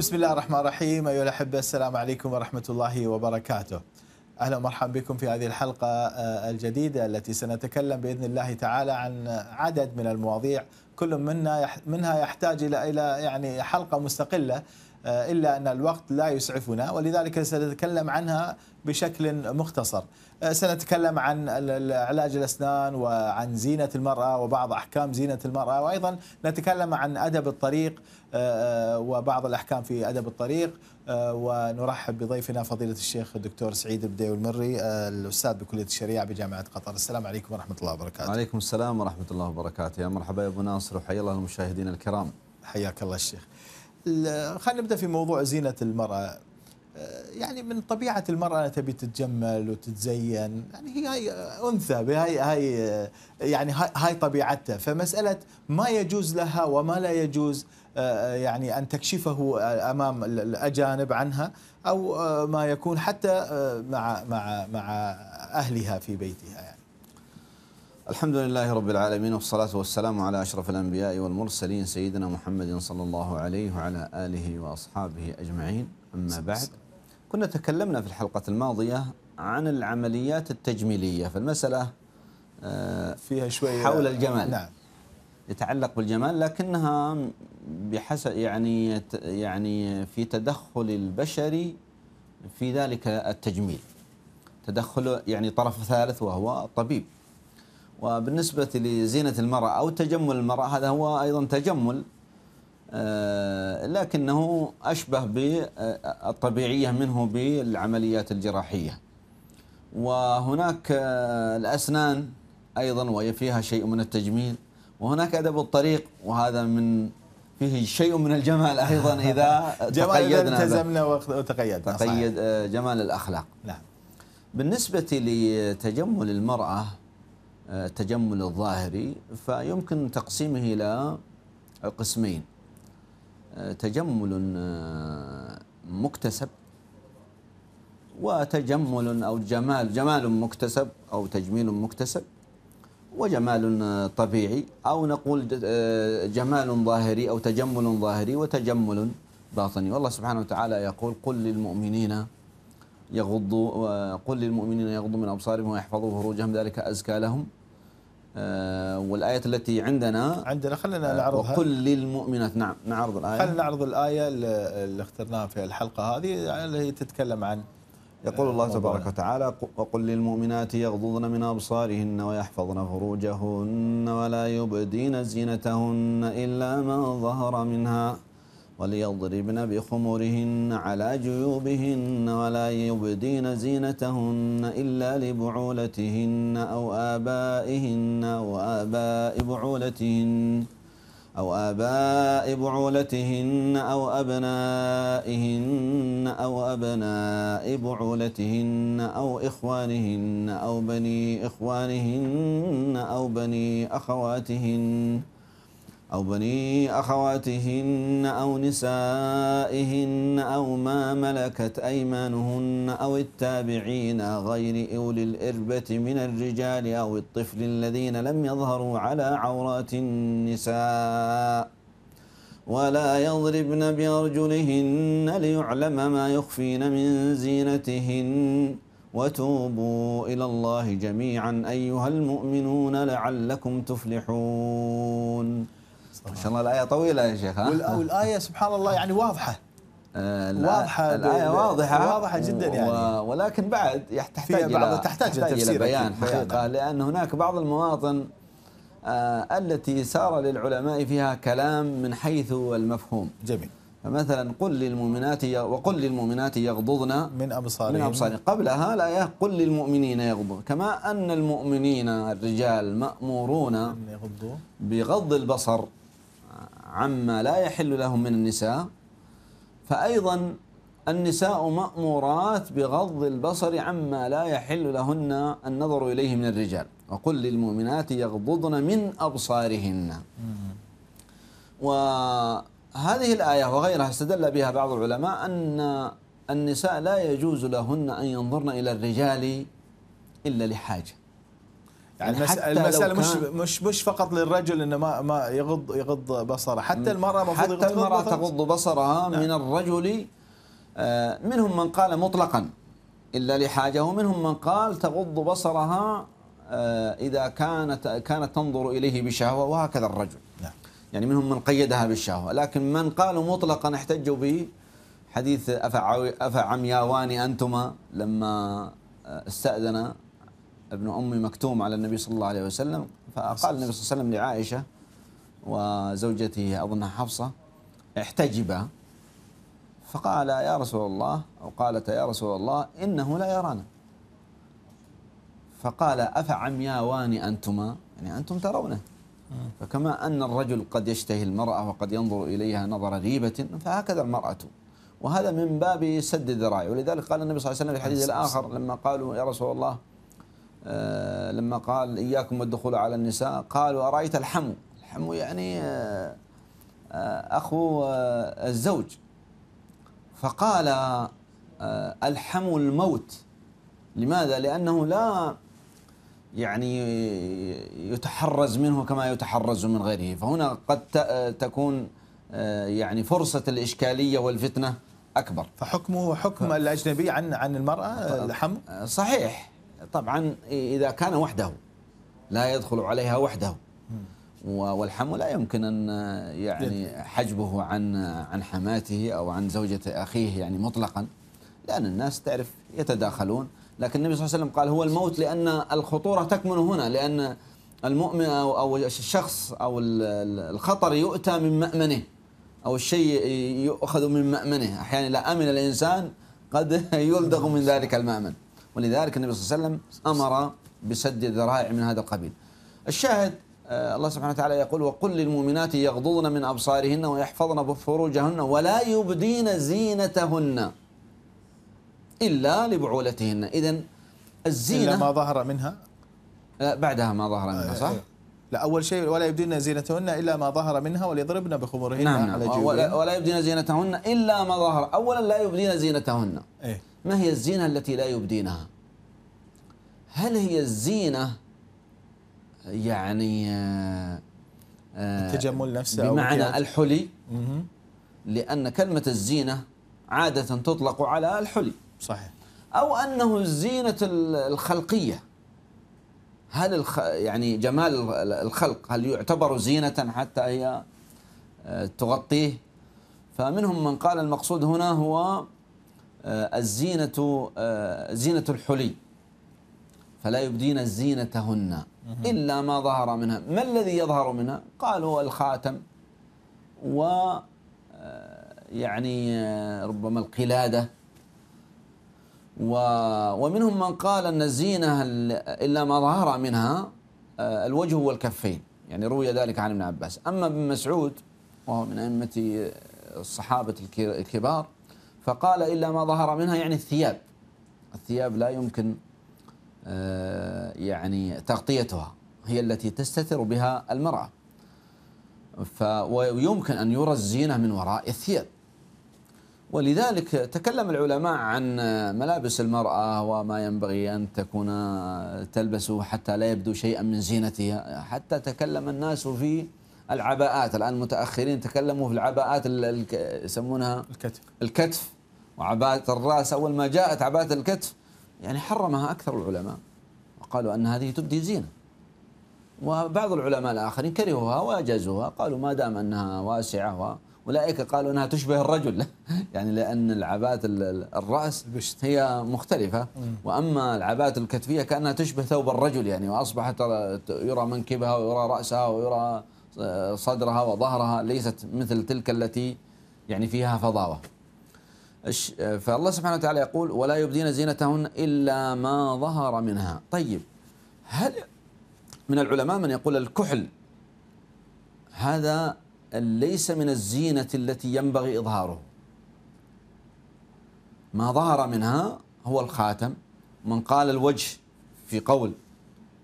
بسم الله الرحمن الرحيم أيها الأحبة السلام عليكم ورحمة الله وبركاته أهلا ومرحبا بكم في هذه الحلقة الجديدة التي سنتكلم بإذن الله تعالى عن عدد من المواضيع كل منا منها يحتاج إلى إلى يعني حلقة مستقلة آه، إلا أن الوقت لا يسعفنا ولذلك سنتكلم عنها بشكل مختصر آه، سنتكلم عن علاج الأسنان وعن زينة المرأة وبعض أحكام زينة المرأة وأيضا نتكلم عن أدب الطريق آه، وبعض الأحكام في أدب الطريق ونرحب بضيفنا فضيلة الشيخ الدكتور سعيد البديوي المري الأستاذ بكلية الشريعة بجامعة قطر السلام عليكم ورحمة الله وبركاته عليكم السلام ورحمة الله وبركاته يا مرحبا يا أبو ناصر وحيا الله المشاهدين الكرام حياك الله الشيخ خلينا نبدا في موضوع زينه المراه آه، يعني من طبيعه المراه تبي تتجمل وتتزين يعني هي انثى بهاي هاي آه، يعني هاي طبيعتها فمساله ما يجوز لها وما لا يجوز آه، يعني ان تكشفه امام الاجانب عنها او ما يكون حتى مع مع مع اهلها في بيتها يعني الحمد لله رب العالمين والصلاة والسلام على أشرف الأنبياء والمرسلين سيدنا محمد صلى الله عليه وعلى آله وأصحابه أجمعين أما بعد كنا تكلمنا في الحلقة الماضية عن العمليات التجميلية فالمسألة فيها شوية حول الجمال نعم يتعلق بالجمال لكنها بحسب يعني يعني في تدخل البشري في ذلك التجميل تدخل يعني طرف ثالث وهو الطبيب وبالنسبة لزينة المرأة أو تجمل المرأة هذا هو أيضا تجمل آه، لكنه أشبه بالطبيعية منه بالعمليات الجراحية وهناك آه، الأسنان أيضا وهي فيها شيء من التجميل وهناك أدب الطريق وهذا من فيه شيء من الجمال أيضا إذا تقيدنا التزمنا وتقيدنا تقيد آه، جمال الأخلاق نعم بالنسبة لتجمل المرأة التجمل الظاهري فيمكن تقسيمه إلى قسمين تجمل آه، مكتسب وتجمل أو جمال جمال مكتسب أو تجميل مكتسب وجمال آه، طبيعي أو نقول آه، جمال ظاهري أو تجمل ظاهري وتجمل باطني والله سبحانه وتعالى يقول قل للمؤمنين يغضوا قل للمؤمنين يغضوا من أبصارهم ويحفظوا فروجهم ذلك أزكى لهم آه، والآية التي عندنا عندنا خلينا آه، نعرضها وقل للمؤمنات نعم نعرض الآية خلينا نعرض الآية اللي اخترناها في الحلقة هذه اللي هي تتكلم عن يقول الله آه، تبارك وتعالى وقل للمؤمنات يغضضن من أبصارهن ويحفظن فروجهن ولا يبدين زينتهن إلا ما ظهر منها وليضربن بخمرهن على جيوبهن ولا يبدين زينتهن إلا لبعولتهن أو آبائهن أو آباء بعولتهن أو آباء بعولتهن أو أبنائهن أو أبناء بعولتهن أو إخوانهن أو بني إخوانهن أو بني أخواتهن أو بني أخواتهن أو نسائهن أو ما ملكت أيمانهن أو التابعين غير أولي الإربة من الرجال أو الطفل الذين لم يظهروا على عورات النساء ولا يضربن بأرجلهن ليعلم ما يخفين من زينتهن وتوبوا إلى الله جميعا أيها المؤمنون لعلكم تفلحون ما شاء الله الآية طويلة يا شيخ ها والآية سبحان الله يعني واضحة آه واضحة الآية واضحة واضحة جدا يعني ولكن بعد تحتاج إلى بعض تحتاج, تحتاج إلى بيان حقيقة لأن هناك بعض المواطن آه التي سار للعلماء فيها كلام من حيث المفهوم جميل فمثلا قل للمؤمنات وقل للمؤمنات يغضضن من ابصارهن من ابصارهن قبلها الايه قل للمؤمنين يغضوا كما ان المؤمنين الرجال مامورون بغض البصر عما لا يحل لهم من النساء فأيضا النساء مأمورات بغض البصر عما لا يحل لهن النظر إليه من الرجال وقل للمؤمنات يغضضن من أبصارهن وهذه الآية وغيرها استدل بها بعض العلماء أن النساء لا يجوز لهن أن ينظرن إلى الرجال إلا لحاجة يعني, يعني المسألة, مش مش مش فقط للرجل انه ما ما يغض يغض بصره، حتى المرأة المفروض حتى المرأة تغض بصرها نعم. من الرجل آه، منهم من قال مطلقا الا لحاجه ومنهم من قال تغض بصرها آه، اذا كانت كانت تنظر اليه بشهوه وهكذا الرجل. نعم. يعني منهم من قيدها بالشهوه، لكن من قالوا مطلقا احتجوا به حديث افعمياوان انتما لما آه، استاذن ابن أمي مكتوم على النبي صلى الله عليه وسلم فقال النبي صلى الله عليه وسلم لعائشة وزوجته أظنها حفصة احتجبا فقال يا رسول الله أو قالت يا رسول الله إنه لا يرانا فقال أفعمياوان أنتما يعني أنتم ترونه فكما أن الرجل قد يشتهي المرأة وقد ينظر إليها نظر ريبة فهكذا المرأة وهذا من باب سد الذرائع ولذلك قال النبي صلى الله عليه وسلم في الحديث الآخر لما قالوا يا رسول الله آه، لما قال إياكم والدخول على النساء قالوا أرأيت الحمو الحمو يعني آه، آه، أخو الزوج فقال الحمو الموت لماذا؟ لأنه لا يعني يتحرز منه كما يتحرز من غيره فهنا قد تكون يعني فرصة الإشكالية والفتنة أكبر فحكمه حكم الأجنبي عن عن المرأة الحمو؟ صحيح طبعا إذا كان وحده لا يدخل عليها وحده والحم لا يمكن أن يعني حجبه عن عن حماته أو عن زوجة أخيه يعني مطلقا لأن الناس تعرف يتداخلون لكن النبي صلى الله عليه وسلم قال هو الموت لأن الخطورة تكمن هنا لأن المؤمن أو الشخص أو الخطر يؤتى من مأمنه أو الشيء يؤخذ من مأمنه أحيانا إذا أمن الإنسان قد يلدغ من ذلك المأمن ولذلك النبي صلى الله عليه وسلم أمر بسد الذرائع من هذا القبيل الشاهد آه، الله سبحانه وتعالى يقول وقل للمؤمنات يغضضن من أبصارهن ويحفظن فروجهن ولا يبدين زينتهن إلا لبعولتهن إذا الزينة إلا ما ظهر منها آه، بعدها ما ظهر منها آه، صح؟ إيه. لا أول شيء ولا يبدين زينتهن إلا ما ظهر منها وليضربن بخمرهن نعم, نعم. على جيوبهن ولا, ولا يبدين زينتهن إلا ما ظهر أولا لا يبدين زينتهن إيه؟ ما هي الزينة التي لا يبدينها هل هي الزينة يعني آه، آه، التجمل نفسه بمعنى أو الحلي لأن كلمة الزينة عادة تطلق على الحلي صحيح أو أنه الزينة الخلقية هل الخ... يعني جمال الخلق هل يعتبر زينة حتى هي آه، تغطيه فمنهم من قال المقصود هنا هو آه، الزينة آه، زينة الحلي فلا يبدين زينتهن إلا ما ظهر منها ما الذي يظهر منها قال هو الخاتم و يعني ربما القلادة ومنهم من قال أن الزينة إلا ما ظهر منها آه، الوجه والكفين يعني روي ذلك عن ابن عباس أما ابن مسعود وهو من أئمة آه، الصحابة الكبار فقال إلا ما ظهر منها يعني الثياب الثياب لا يمكن آه، يعني تغطيتها هي التي تستتر بها المرأة ويمكن أن يرى الزينة من وراء الثياب ولذلك تكلم العلماء عن ملابس المرأة وما ينبغي أن تكون تلبسه حتى لا يبدو شيئا من زينتها حتى تكلم الناس في العباءات الآن المتأخرين تكلموا في العباءات يسمونها الكتف الكتف وعباءة الرأس أول ما جاءت عباءة الكتف يعني حرمها أكثر العلماء وقالوا أن هذه تبدي زينة وبعض العلماء الآخرين كرهوها وأجازوها قالوا ما دام أنها واسعة أولئك قالوا أنها تشبه الرجل يعني لأن العبات الرأس هي مختلفة وأما العبات الكتفية كأنها تشبه ثوب الرجل يعني وأصبحت يرى منكبها ويرى رأسها ويرى صدرها وظهرها ليست مثل تلك التي يعني فيها فضاوة فالله سبحانه وتعالى يقول ولا يبدين زينتهن إلا ما ظهر منها طيب هل من العلماء من يقول الكحل هذا ليس من الزينة التي ينبغي إظهاره ما ظهر منها هو الخاتم من قال الوجه في قول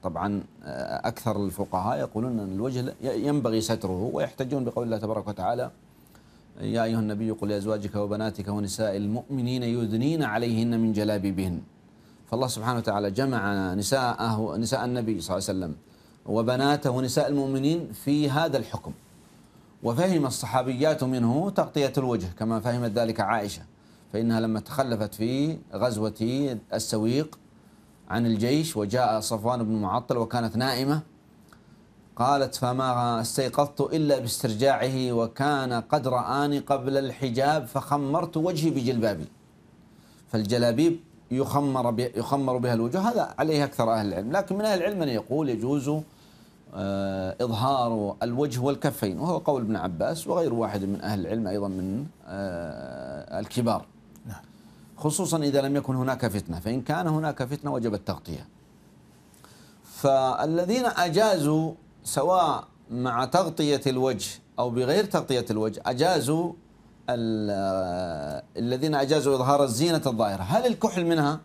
طبعا آه، أكثر الفقهاء يقولون أن الوجه ينبغي ستره ويحتجون بقول الله تبارك وتعالى يا أيها النبي قل لأزواجك وبناتك ونساء المؤمنين يدنين عليهن من جلابيبهن فالله سبحانه وتعالى جمع نساءه نساء النبي صلى الله عليه وسلم وبناته ونساء المؤمنين في هذا الحكم وفهم الصحابيات منه تغطية الوجه كما فهمت ذلك عائشة فإنها لما تخلفت في غزوة السويق عن الجيش وجاء صفوان بن معطل وكانت نائمة قالت فما استيقظت إلا باسترجاعه وكان قد رآني قبل الحجاب فخمرت وجهي بجلبابي فالجلابيب يخمر يخمر بها الوجه هذا عليه أكثر أهل العلم لكن من أهل العلم من يقول يجوز آه، إظهار الوجه والكفين وهو قول ابن عباس وغير واحد من أهل العلم أيضا من آه، الكبار نعم. خصوصا إذا لم يكن هناك فتنة فإن كان هناك فتنة وجب التغطية فالذين أجازوا سواء مع تغطية الوجه أو بغير تغطية الوجه أجازوا آه، الذين أجازوا إظهار الزينة الظاهرة هل الكحل منها؟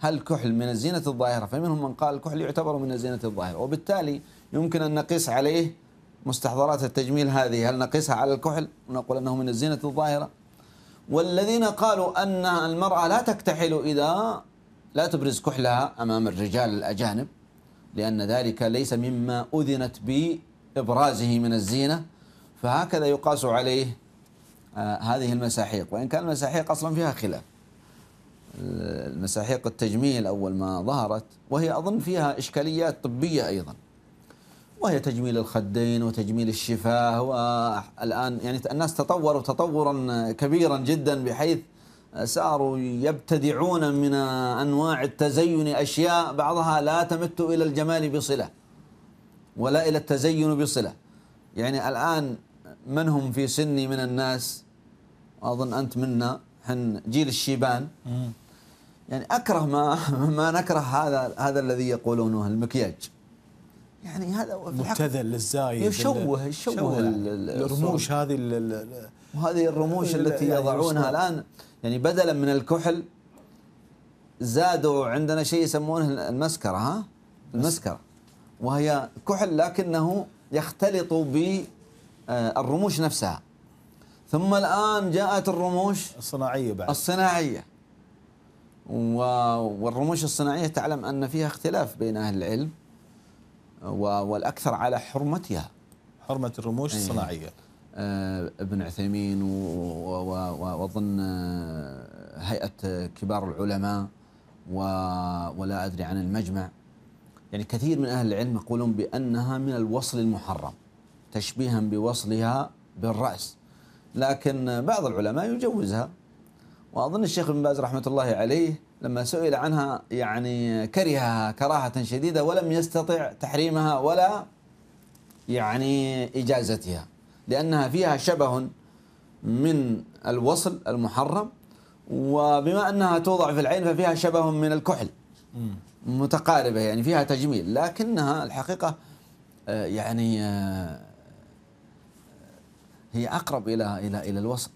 هل الكحل من الزينة الظاهرة؟ فمنهم من قال الكحل يعتبر من الزينة الظاهرة وبالتالي يمكن أن نقيس عليه مستحضرات التجميل هذه هل نقيسها على الكحل ونقول أنه من الزينة الظاهرة والذين قالوا أن المرأة لا تكتحل إذا لا تبرز كحلها أمام الرجال الأجانب لأن ذلك ليس مما أذنت بإبرازه من الزينة فهكذا يقاس عليه آه، هذه المساحيق وإن كان المساحيق أصلا فيها خلاف المساحيق التجميل أول ما ظهرت وهي أظن فيها إشكاليات طبية أيضا وهي تجميل الخدين وتجميل الشفاه والآن يعني الناس تطوروا تطورا كبيرا جدا بحيث صاروا يبتدعون من أنواع التزين أشياء بعضها لا تمت إلى الجمال بصلة ولا إلى التزين بصلة يعني الآن من هم في سني من الناس أظن أنت منا حن جيل الشيبان يعني أكره ما ما نكره هذا هذا الذي يقولونه المكياج يعني هذا مبتذل الزايد يشوه يشوه الرموش هذه وهذه الرموش التي يعني يضعونها الان يعني بدلا من الكحل زادوا عندنا شيء يسمونه المسكره ها المسكره وهي كحل لكنه يختلط بالرموش آه، نفسها ثم الان جاءت الرموش الصناعيه بعد الصناعيه والرموش الصناعيه تعلم ان فيها اختلاف بين اهل العلم والاكثر على حرمتها حرمه الرموش أيه. الصناعيه آه، ابن عثيمين واظن هيئه كبار العلماء ولا ادري عن المجمع يعني كثير من اهل العلم يقولون بانها من الوصل المحرم تشبيها بوصلها بالراس لكن بعض العلماء يجوزها واظن الشيخ ابن باز رحمه الله عليه لما سئل عنها يعني كرهها كراهة شديدة ولم يستطع تحريمها ولا يعني إجازتها لأنها فيها شبه من الوصل المحرم وبما أنها توضع في العين ففيها شبه من الكحل متقاربة يعني فيها تجميل لكنها الحقيقة آه، يعني آه، هي أقرب إلى إلى إلى الوصل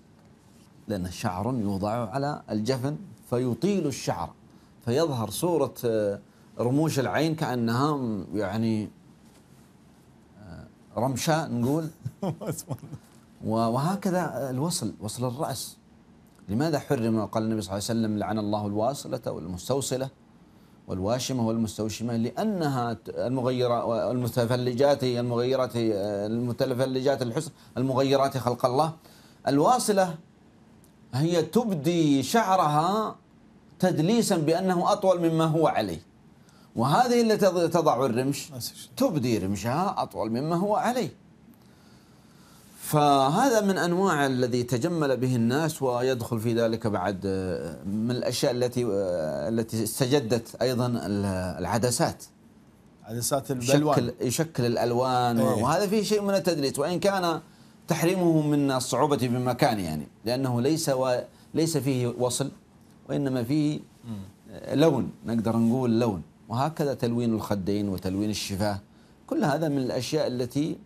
لأن شعر يوضع على الجفن فيطيل الشعر فيظهر صورة آه، رموش العين كأنها يعني آه، رمشة نقول وهكذا آه، الوصل وصل الرأس لماذا حرم قال النبي صلى الله عليه وسلم لعن الله الواصلة والمستوصلة والواشمة والمستوشمة لأنها المغيرة والمتفلجات المغيرات المتفلجات الحسن المغيرات خلق الله الواصلة هي تبدي شعرها تدليسا بأنه أطول مما هو عليه وهذه اللي تضع الرمش تبدي رمشها أطول مما هو عليه فهذا من أنواع الذي تجمل به الناس ويدخل في ذلك بعد من الأشياء التي التي استجدت أيضا العدسات عدسات البلوان يشكل, يشكل الألوان أيه. وهذا فيه شيء من التدليس وإن كان تحريمه من الصعوبة بمكان يعني لأنه ليس و ليس فيه وصل وإنما فيه آه، لون نقدر نقول لون وهكذا تلوين الخدين وتلوين الشفاه كل هذا من الأشياء التي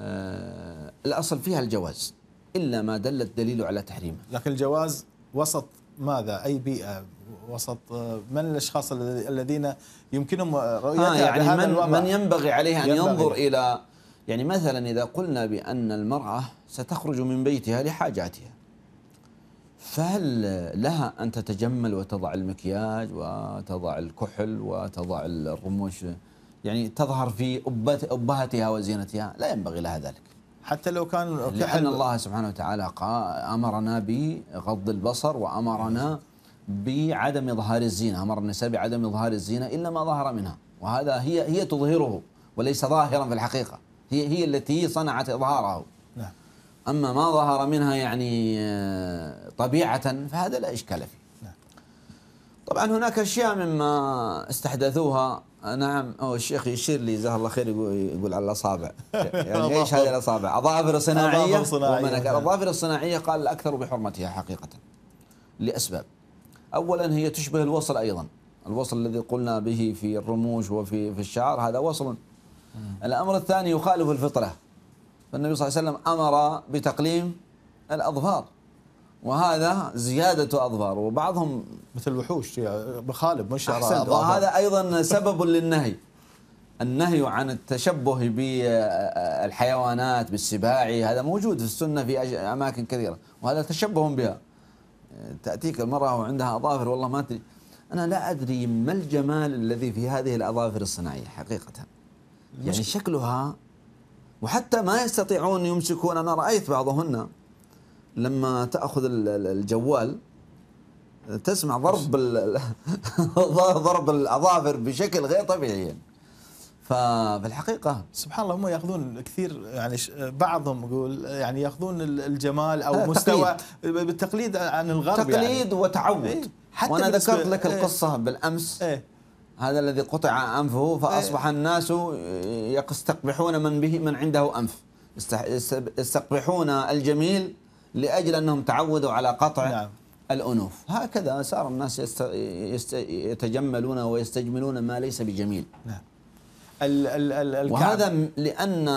آه، الأصل فيها الجواز إلا ما دلت دليله على تحريمه لكن الجواز وسط ماذا أي بيئة وسط آه، من الأشخاص الذين يمكنهم رؤيه آه يعني هذا من, من ينبغي عليه أن ينظر إلى يعني مثلا إذا قلنا بأن المرأة ستخرج من بيتها لحاجاتها فهل لها أن تتجمل وتضع المكياج وتضع الكحل وتضع الرموش يعني تظهر في أبهتها وزينتها لا ينبغي لها ذلك حتى لو كان لأن الله سبحانه وتعالى أمرنا بغض البصر وأمرنا بعدم إظهار الزينة أمر النساء بعدم إظهار الزينة إلا ما ظهر منها وهذا هي هي تظهره وليس ظاهرا في الحقيقة هي هي التي صنعت إظهاره أما ما ظهر منها يعني آه، طبيعة فهذا لا إشكال فيه نعم. طبعا هناك أشياء مما استحدثوها نعم أو الشيخ يشير لي جزاه الله خير يقول, يقول على الاصابع يعني ايش هذه الاصابع؟ اظافر صناعية أظافر الصناعيه نعم. قال الاكثر بحرمتها حقيقه لاسباب اولا هي تشبه الوصل ايضا الوصل الذي قلنا به في الرموش وفي في الشعر هذا وصل الامر الثاني يخالف الفطره فالنبي صلى الله عليه وسلم أمر بتقليم الأظفار وهذا زيادة أظفار وبعضهم مثل وحوش بخالب مش وهذا أيضا سبب للنهي النهي عن التشبه بالحيوانات بالسباع هذا موجود في السنة في أماكن كثيرة وهذا تشبه بها تأتيك المرأة وعندها أظافر والله ما تدري أنا لا أدري ما الجمال الذي في هذه الأظافر الصناعية حقيقة يعني شكلها وحتى ما يستطيعون يمسكون أنا رأيت بعضهن لما تأخذ الجوال تسمع ضرب ضرب الاظافر بشكل غير طبيعي يعني. ففي الحقيقه سبحان الله هم ياخذون كثير يعني بعضهم يقول يعني ياخذون الجمال او آه، مستوى تقليد. بالتقليد عن الغرب يعني. تقليد يعني. وتعود إيه؟ حتى وانا ذكرت لك إيه؟ القصه بالامس إيه؟ هذا الذي قطع انفه فاصبح إيه. الناس يستقبحون من به من عنده انف يستقبحون الجميل لاجل انهم تعودوا على قطع نعم. الانوف هكذا صار الناس يست... يست... يتجملون ويستجملون ما ليس بجميل نعم ال... ال... ال... وهذا لان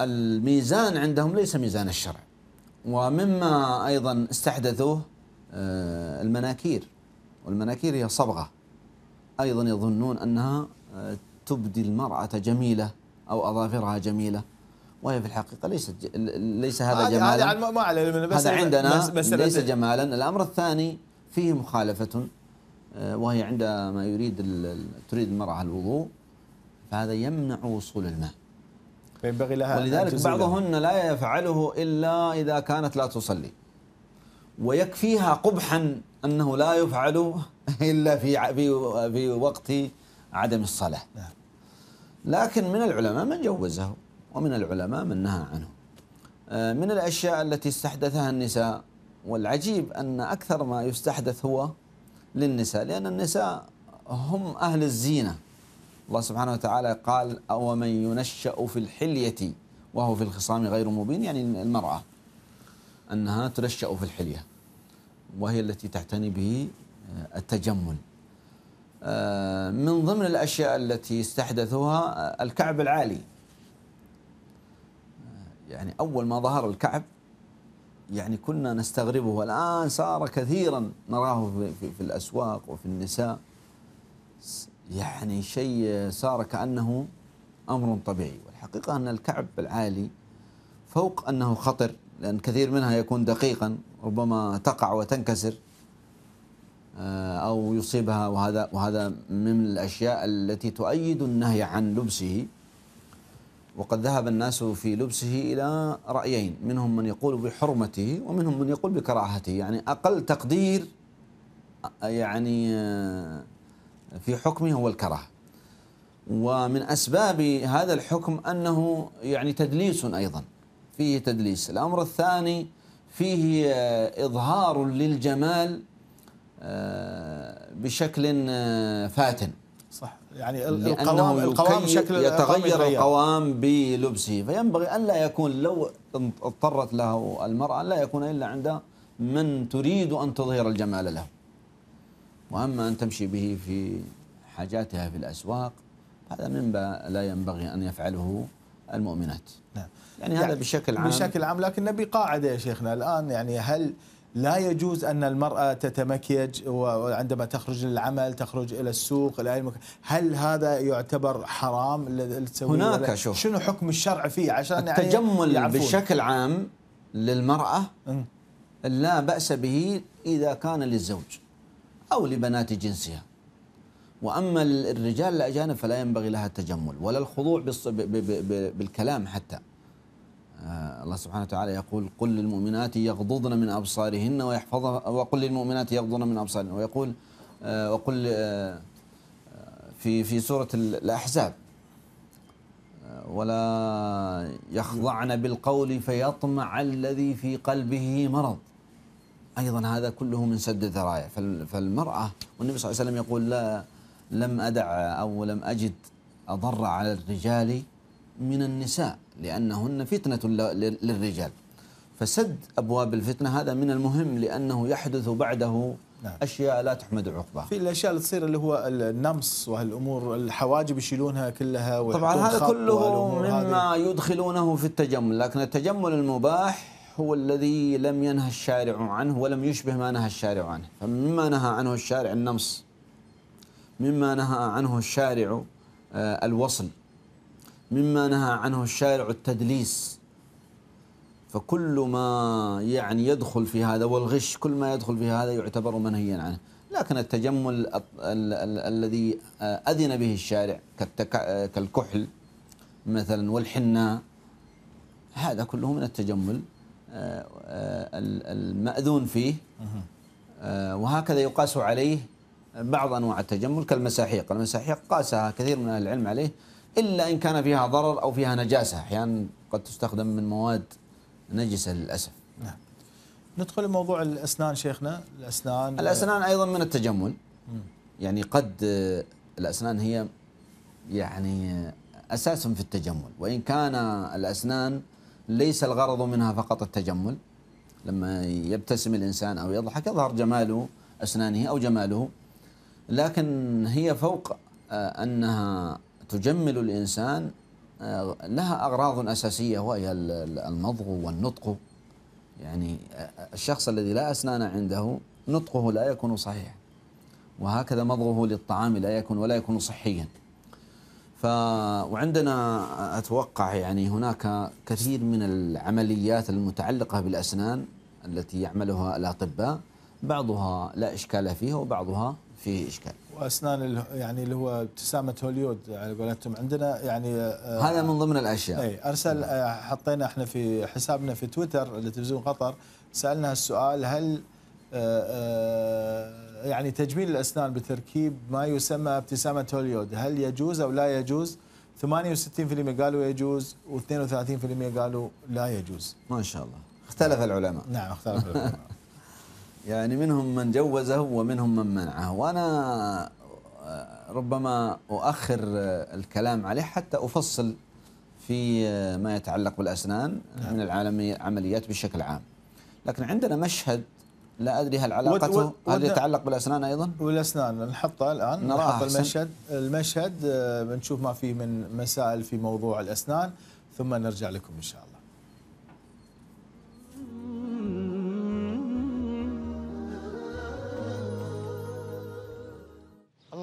الميزان عندهم ليس ميزان الشرع ومما ايضا استحدثوه آه، المناكير والمناكير هي صبغه أيضا يظنون أنها آه، تبدي المرأة جميلة أو أظافرها جميلة وهي في الحقيقة ليست ليس هذا جمالا هذا ما هذا عندنا ليس جمالا الأمر الثاني فيه مخالفة آه، وهي عندما يريد تريد المرأة الوضوء فهذا يمنع وصول الماء فينبغي لها ولذلك بعضهن لا يفعله إلا إذا كانت لا تصلي ويكفيها قبحا أنه لا يفعل إلا في في في وقت عدم الصلاة نعم. لكن من العلماء من جوزه ومن العلماء من نهى عنه آه، من الأشياء التي استحدثها النساء والعجيب أن أكثر ما يستحدث هو للنساء لأن النساء هم أهل الزينة الله سبحانه وتعالى قال أو من ينشأ في الحلية وهو في الخصام غير مبين يعني المرأة أنها تنشأ في الحلية وهي التي تعتني به التجمل آه، من ضمن الأشياء التي استحدثوها آه، الكعب العالي آه، يعني أول ما ظهر الكعب يعني كنا نستغربه والآن صار كثيرا نراه في, في الأسواق وفي النساء يعني شيء صار كأنه أمر طبيعي والحقيقة أن الكعب العالي فوق أنه خطر لأن كثير منها يكون دقيقا ربما تقع وتنكسر آه، أو يصيبها وهذا وهذا من الأشياء التي تؤيد النهي عن لبسه وقد ذهب الناس في لبسه إلى رأيين منهم من يقول بحرمته ومنهم من يقول بكراهته يعني أقل تقدير يعني آه، في حكمه هو الكراهة ومن أسباب هذا الحكم أنه يعني تدليس أيضا فيه تدليس الأمر الثاني فيه آه، إظهار للجمال آه، بشكل آه، فاتن صح يعني القوام القوام شكل يتغير القوام بلبسه فينبغي ان لا يكون لو اضطرت له المراه لا يكون الا عند من تريد ان تظهر الجمال له واما ان تمشي به في حاجاتها في الاسواق هذا مما لا ينبغي ان يفعله المؤمنات نعم. يعني, يعني هذا بشكل عام بشكل عام لكن نبي قاعده يا شيخنا الان يعني هل لا يجوز أن المرأة تتمكيج وعندما تخرج للعمل تخرج إلى السوق إلى أي مكان هل هذا يعتبر حرام اللي هناك شوف شنو حكم الشرع فيه عشان يعني التجمل يعني بشكل عام للمرأة لا بأس به إذا كان للزوج أو لبنات جنسها وأما الرجال الأجانب فلا ينبغي لها التجمل ولا الخضوع بالكلام حتى آه، الله سبحانه وتعالى يقول قل للمؤمنات يغضضن من أبصارهن ويحفظن وقل للمؤمنات يغضضن من أبصارهن ويقول آه، وقل آه، في في سورة الأحزاب ولا يخضعن بالقول فيطمع الذي في قلبه مرض أيضا هذا كله من سد الذرائع فالمرأة والنبي صلى الله عليه وسلم يقول لا لم أدع أو لم أجد أضر على الرجال من النساء لأنهن فتنة للرجال فسد أبواب الفتنة هذا من المهم لأنه يحدث بعده نعم. اشياء لا تحمد عقباها في الاشياء اللي تصير اللي هو النمص وهالامور الحواجب يشيلونها كلها طبعا هذا كله مما هذه. يدخلونه في التجمل لكن التجمل المباح هو الذي لم ينهى الشارع عنه ولم يشبه ما نهى الشارع عنه فمما نهى عنه الشارع النمص مما نهى عنه الشارع آه، الوصل مما نهى عنه الشارع التدليس فكل ما يعني يدخل في هذا والغش كل ما يدخل في هذا يعتبر منهيا عنه لكن التجمل الذي آه، أذن به الشارع آه، كالكحل مثلا والحناء هذا كله من التجمل آه، المأذون فيه وهكذا يقاس عليه بعض أنواع التجمل كالمساحيق المساحيق قاسها كثير من أهل العلم عليه إلا إن كان فيها ضرر أو فيها نجاسة أحيانا قد تستخدم من مواد نجسة للأسف نعم ندخل لموضوع الأسنان شيخنا الأسنان الأسنان أيضا من التجمل يعني قد الأسنان هي يعني أساس في التجمل وإن كان الأسنان ليس الغرض منها فقط التجمل لما يبتسم الإنسان أو يضحك يظهر جماله أسنانه أو جماله لكن هي فوق آه، أنها تجمل الإنسان آه، لها أغراض أساسية وهي المضغ والنطق يعني آه، آه، الشخص الذي لا أسنان عنده نطقه لا يكون صحيحا وهكذا مضغه للطعام لا يكون ولا يكون صحيا ف وعندنا أتوقع يعني هناك كثير من العمليات المتعلقة بالأسنان التي يعملها الأطباء بعضها لا إشكال فيها وبعضها فيه إشكال واسنان يعني اللي هو ابتسامه هوليود على قولتهم عندنا يعني آه، هذا من ضمن الاشياء اي ارسل نعم. آه، حطينا احنا في حسابنا في تويتر لتلفزيون قطر سالنا السؤال هل آه، يعني تجميل الاسنان بتركيب ما يسمى ابتسامه هوليود هل يجوز او لا يجوز؟ 68% قالوا يجوز و32% قالوا لا يجوز. ما شاء الله، اختلف العلماء. نعم اختلف العلماء. يعني منهم من جوزه ومنهم من منعه وأنا آه، ربما أؤخر آه، الكلام عليه حتى أفصل في آه، ما يتعلق بالأسنان نعم. من العمليات بشكل عام لكن عندنا مشهد لا أدري هل علاقته هل يتعلق بالأسنان أيضا والأسنان نحطها الآن نحط المشهد المشهد بنشوف ما فيه من مسائل في موضوع الأسنان ثم نرجع لكم إن شاء الله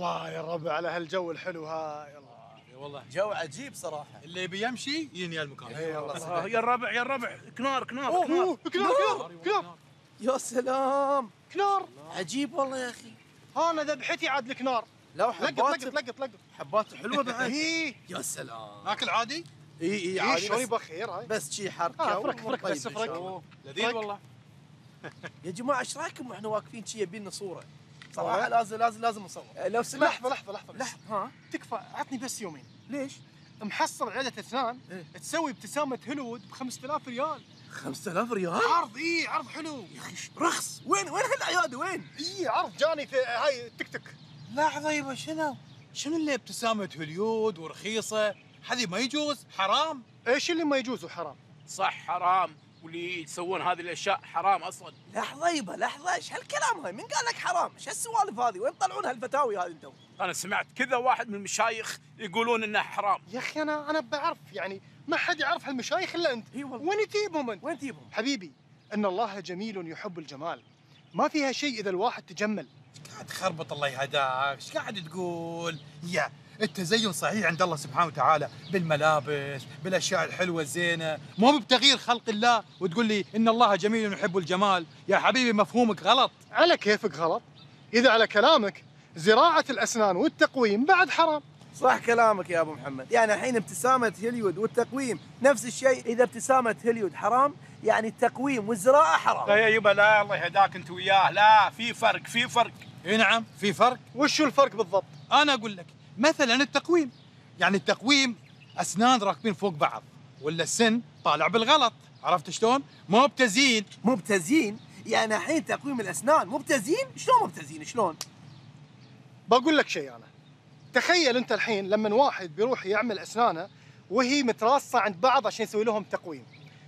الله يا الربع على هالجو الحلو هاي الله آه، والله جو عجيب صراحه اللي يبي يمشي يجيني المكان اي والله آه، يا الربع يا الربع كنار كنار أوه كنار أوه كنار كنار, كنار يا سلام كنار عجيب والله يا اخي انا ذبحتي عاد الكنار لو حبات لقط لقط لقط حبات حلوه بعد اي يا سلام اكل عادي اي اي إيه، عادي شوي بخير هاي بس شي حركه آه فرك فرك بس فرك لذيذ والله يا جماعه ايش رايكم احنا واقفين شي يبينا صوره صراحه طيب. لازم لازم لازم نصور آه، لو سمحت لحظه لحظه لحظه بس. لحظه ها تكفى عطني بس يومين ليش؟ محصل عيلة اسنان إيه؟ تسوي ابتسامه هوليوود ب 5000 ريال 5000 ريال؟ عرض اي عرض حلو يا اخي رخص وين وين هالعياده وين؟ اي عرض جاني آه، هاي تيك توك لحظه يبا شنو؟ شنو اللي ابتسامه هوليوود ورخيصه؟ هذه ما يجوز حرام ايش اللي ما يجوز وحرام؟ صح حرام واللي يسوون هذه الاشياء حرام اصلا لحظه يبا لحظه ايش هالكلام هاي من قال لك حرام ايش هالسوالف هذه وين طلعون هالفتاوي هذه انتم انا سمعت كذا واحد من المشايخ يقولون انه حرام يا اخي انا انا بعرف يعني ما حد يعرف هالمشايخ الا انت اي والله وين تجيبهم انت وين تجيبهم حبيبي ان الله جميل يحب الجمال ما فيها شيء اذا الواحد تجمل ايش قاعد تخربط الله يهداك ايش قاعد تقول يا التزين صحيح عند الله سبحانه وتعالى بالملابس بالاشياء الحلوه الزينه مو بتغيير خلق الله وتقول لي ان الله جميل يحب الجمال يا حبيبي مفهومك غلط على كيفك غلط اذا على كلامك زراعه الاسنان والتقويم بعد حرام صح كلامك يا ابو محمد يعني الحين ابتسامه هوليود والتقويم نفس الشيء اذا ابتسامه هوليود حرام يعني التقويم والزراعه حرام لا يا يبا لا الله يهداك انت وياه لا في فرق في فرق اي نعم في فرق وشو الفرق بالضبط انا اقول لك مثلا التقويم يعني التقويم اسنان راكبين فوق بعض ولا السن طالع بالغلط عرفت شلون مبتزين مبتزين يعني الحين تقويم الاسنان مبتزين شلون مبتزين شلون بقول لك شيء انا تخيل انت الحين لما واحد بيروح يعمل اسنانه وهي متراصه عند بعض عشان يسوي لهم تقويم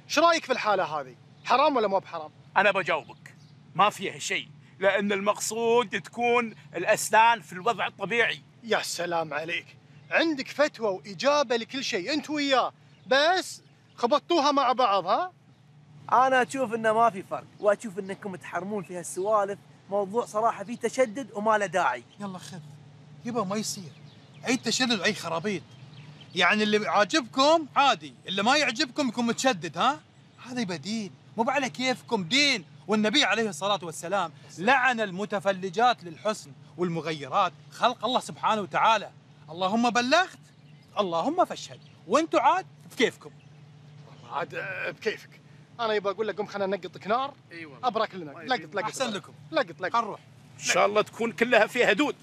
شو رايك في الحاله هذه حرام ولا مو بحرام انا بجاوبك ما فيها شيء لان المقصود تكون الاسنان في الوضع الطبيعي يا سلام عليك عندك فتوى واجابه لكل شيء انت وياه بس خبطتوها مع بعض ها انا اشوف انه ما في فرق واشوف انكم تحرمون في هالسوالف موضوع صراحه فيه تشدد وما له داعي يلا خذ يبا ما يصير اي تشدد واي خرابيط يعني اللي عاجبكم عادي اللي ما يعجبكم يكون متشدد ها هذا يبا دين مو على كيفكم دين والنبي عليه الصلاة والسلام لعن المتفلجات للحسن والمغيرات خلق الله سبحانه وتعالى اللهم بلغت اللهم فاشهد وانتم عاد بكيفكم والله عاد آه، بكيفك انا يبغى اقول لك قم خلينا نقطك نار ايوه ابرك لنا طيب. لقط لقط احسن لكم لقط لقط نروح ان شاء الله تكون كلها فيها دود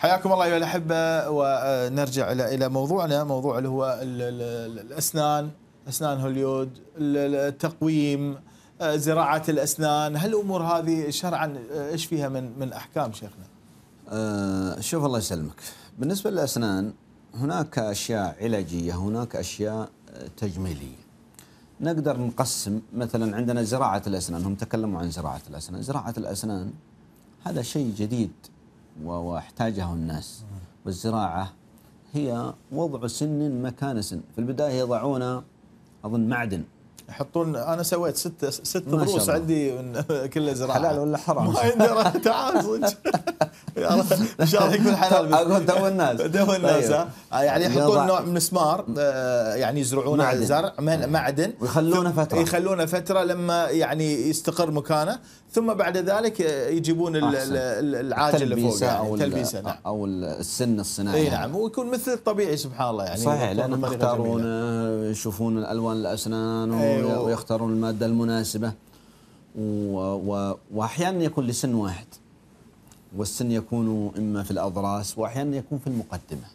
حياكم الله ايها الاحبه ونرجع الى الى موضوعنا موضوع اللي هو الاسنان اسنان هوليود التقويم آه، زراعه الاسنان هالامور هذه شرعا آه، ايش فيها من من احكام شيخنا؟ أه شوف الله يسلمك بالنسبه للاسنان هناك اشياء علاجيه هناك اشياء آه، تجميليه نقدر نقسم مثلا عندنا زراعه الاسنان هم تكلموا عن زراعه الاسنان زراعه الاسنان هذا شيء جديد واحتاجه الناس والزراعة هي وضع سن مكان سن في البداية يضعون أظن معدن يحطون انا سويت ست ست ضروس عندي كلها زراعه حلال ولا حرام؟ ما يندرى تعال صدق ان شاء الله يكون حلال اقول دو الناس دو الناس طيب. يعني يحطون نوع من مسمار آه، يعني يزرعونه على الزرع معدن ويخلونه فتره يخلونه فتره لما يعني يستقر مكانه ثم بعد ذلك يجيبون العاجل اللي فوق يعني التلبيسه نعم او السن الصناعي اي نعم ويكون مثل الطبيعي سبحان الله يعني صحيح لانهم يختارونه يشوفون الالوان الاسنان أيوه. ويختارون الماده المناسبه واحيانا يكون لسن واحد والسن يكون اما في الاضراس واحيانا يكون في المقدمه.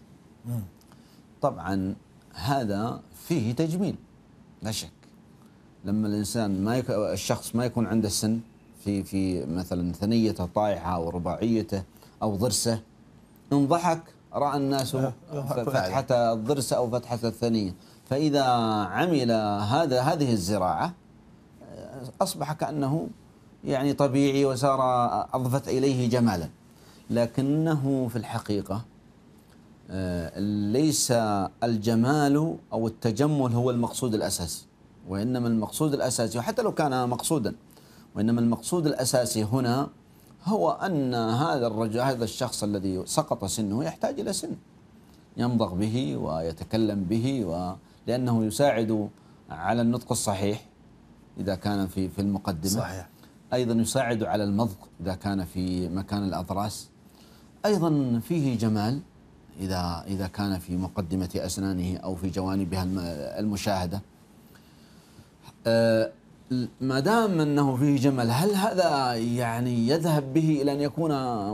طبعا هذا فيه تجميل لا شك. لما الانسان ما يك... الشخص ما يكون عنده سن في في مثلا ثنيته طائحه او رباعيته او ضرسه ان ضحك راى الناس فتحه الضرس او فتحه الثنيه فإذا عمل هذا هذه الزراعة أصبح كأنه يعني طبيعي وصار أضفت إليه جمالا لكنه في الحقيقة آه، ليس الجمال أو التجمل هو المقصود الأساسي وإنما المقصود الأساسي وحتى لو كان مقصودا وإنما المقصود الأساسي هنا هو أن هذا الرجل هذا الشخص الذي سقط سنه يحتاج إلى سن يمضغ به ويتكلم به و لأنه يساعد على النطق الصحيح إذا كان في في المقدمة صحيح أيضا يساعد على المضغ إذا كان في مكان الأضراس أيضا فيه جمال إذا إذا كان في مقدمة أسنانه أو في جوانبها المشاهدة آه، ما دام أنه فيه جمل هل هذا يعني يذهب به إلى أن يكون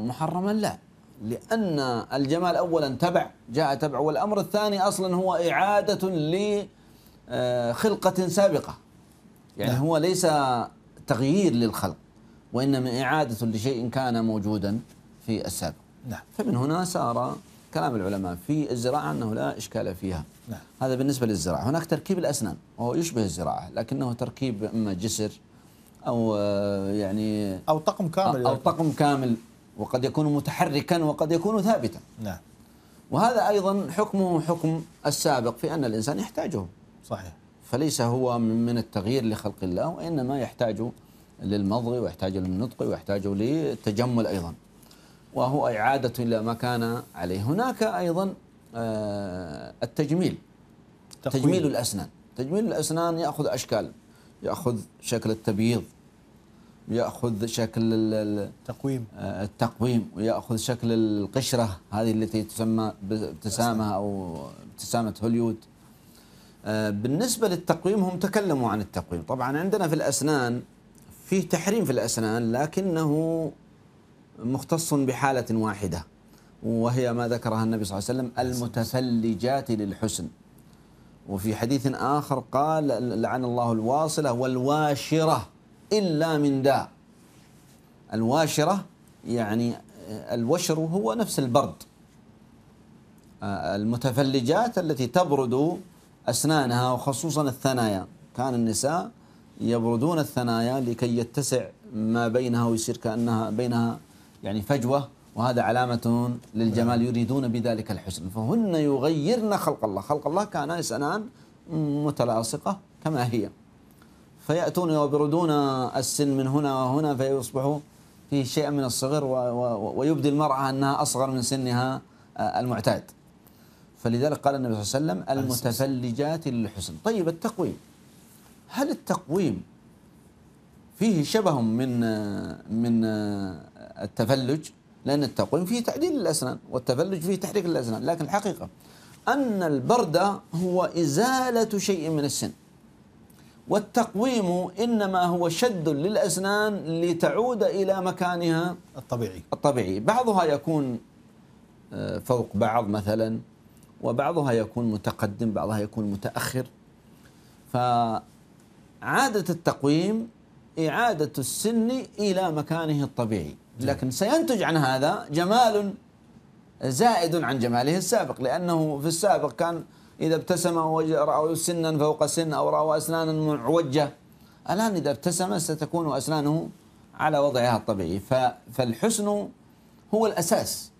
محرما لا لأن الجمال أولا تبع جاء تبع والأمر الثاني أصلا هو إعادة لخلقة آه، سابقة يعني نعم. هو ليس تغيير للخلق وإنما إعادة لشيء كان موجودا في السابق نعم. فمن هنا سار كلام العلماء في الزراعة أنه لا إشكال فيها نعم. هذا بالنسبة للزراعة هناك تركيب الأسنان وهو يشبه الزراعة لكنه تركيب إما جسر أو آه، يعني أو طقم كامل أو يعني. طقم كامل وقد يكون متحركا وقد يكون ثابتا نعم وهذا أيضا حكمه حكم السابق في أن الإنسان يحتاجه صحيح فليس هو من التغيير لخلق الله وإنما يحتاج للمضغ ويحتاج للنطق ويحتاج للتجمل أيضا وهو إعادة إلى ما كان عليه هناك أيضا آه، التجميل تقويل. تجميل الأسنان تجميل الأسنان يأخذ أشكال يأخذ شكل التبييض ياخذ شكل التقويم آه، التقويم وياخذ شكل القشره هذه التي تسمى ابتسامه او ابتسامه هوليود آه، بالنسبه للتقويم هم تكلموا عن التقويم طبعا عندنا في الاسنان فيه تحريم في الاسنان لكنه مختص بحاله واحده وهي ما ذكرها النبي صلى الله عليه وسلم المتفلجات للحسن وفي حديث آخر قال لعن الله الواصلة والواشرة إلا من داء الواشرة يعني آه، الوشر هو نفس البرد آه، المتفلجات التي تبرد أسنانها وخصوصا الثنايا كان النساء يبردون الثنايا لكي يتسع ما بينها ويصير كأنها بينها يعني فجوة وهذا علامة للجمال نعم. يريدون بذلك الحسن فهن يغيرن خلق الله خلق الله كان أسنان متلاصقة كما هي فيأتون ويبردون السن من هنا وهنا فيصبحوا فيه شيئا من الصغر ويبدي المرأة أنها أصغر من سنها آه، المعتاد فلذلك قال النبي صلى الله عليه وسلم المتفلجات للحسن طيب التقويم هل التقويم فيه شبه من آه، من آه، التفلج لأن التقويم فيه تعديل الأسنان والتفلج فيه تحريك الأسنان لكن الحقيقة أن البرد هو إزالة شيء من السن والتقويم إنما هو شد للأسنان لتعود إلى مكانها الطبيعي الطبيعي بعضها يكون آه، فوق بعض مثلا وبعضها يكون متقدم بعضها يكون متأخر فعادة التقويم إعادة السن إلى مكانه الطبيعي نعم. لكن سينتج عن هذا جمال زائد عن جماله السابق لأنه في السابق كان إذا ابتسم رأوا سنا فوق سن أو رأوا أسنانا معوجة الآن إذا ابتسم ستكون أسنانه على وضعها الطبيعي فالحسن هو الأساس